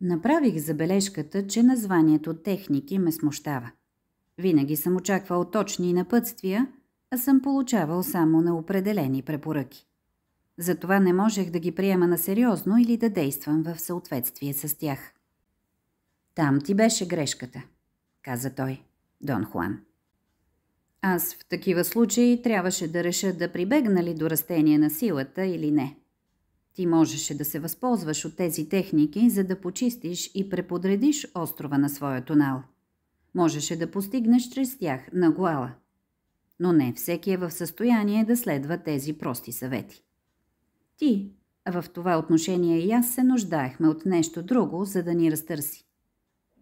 Направих забележката, че названието техники ме смущава. Винаги съм очаквал точни напътствия, а съм получавал само на определени препоръки. Затова не можех да ги приема на сериозно или да действам в съответствие с тях. Там ти беше грешката, каза той, Дон Хуан. Аз в такива случаи трябваше да реша да прибегна ли до растение на силата или не. Ти можеше да се възползваш от тези техники, за да почистиш и преподредиш острова на своя тунал. Можеше да постигнеш чрез тях на нагуала. Но не всеки е в състояние да следва тези прости съвети. Ти, в това отношение и аз се нуждаехме от нещо друго, за да ни разтърси.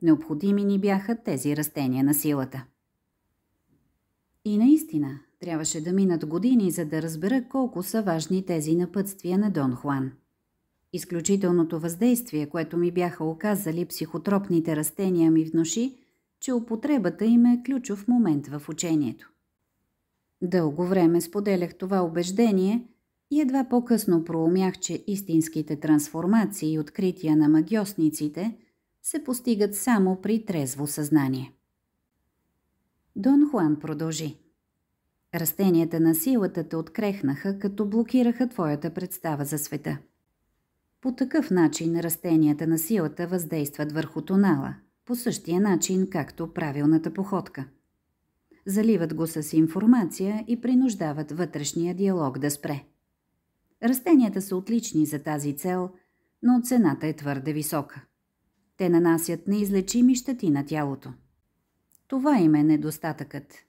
Необходими ни бяха тези растения на силата. И наистина, Трябваше да минат години, за да разбера колко са важни тези напътствия на Дон Хуан. Изключителното въздействие, което ми бяха оказали психотропните растения ми внуши, че употребата им е ключов момент в учението. Дълго време споделях това убеждение и едва по-късно проумях, че истинските трансформации и открития на магиосниците се постигат само при трезво съзнание. Дон Хуан продължи. Растенията на силата те открехнаха, като блокираха твоята представа за света. По такъв начин растенията на силата въздействат върху тонала, по същия начин както правилната походка. Заливат го с информация и принуждават вътрешния диалог да спре. Растенията са отлични за тази цел, но цената е твърде висока. Те нанасят неизлечими щети на тялото. Това им е недостатъкът –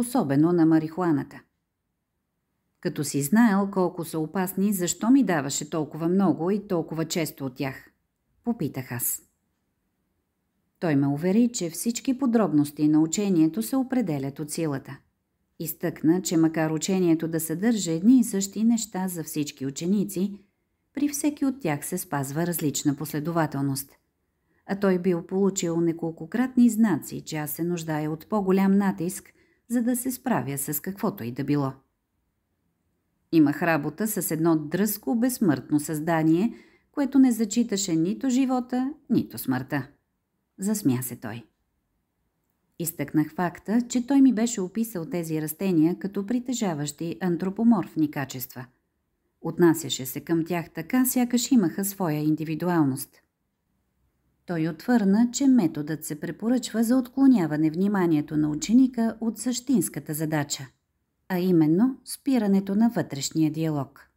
особено на марихуаната. Като си знаел колко са опасни, защо ми даваше толкова много и толкова често от тях? Попитах аз. Той ме увери, че всички подробности на учението се определят от силата. Изтъкна, че макар учението да съдържа едни и същи неща за всички ученици, при всеки от тях се спазва различна последователност. А той бил получил неколкократни знаци, че аз се нуждая от по-голям натиск – за да се справя с каквото и да било. Имах работа с едно дръско безсмъртно създание, което не зачиташе нито живота, нито смъртта. Засмя се той. Изтъкнах факта, че той ми беше описал тези растения като притежаващи антропоморфни качества. Отнасяше се към тях така, сякаш имаха своя индивидуалност – той отвърна, че методът се препоръчва за отклоняване вниманието на ученика от същинската задача, а именно спирането на вътрешния диалог.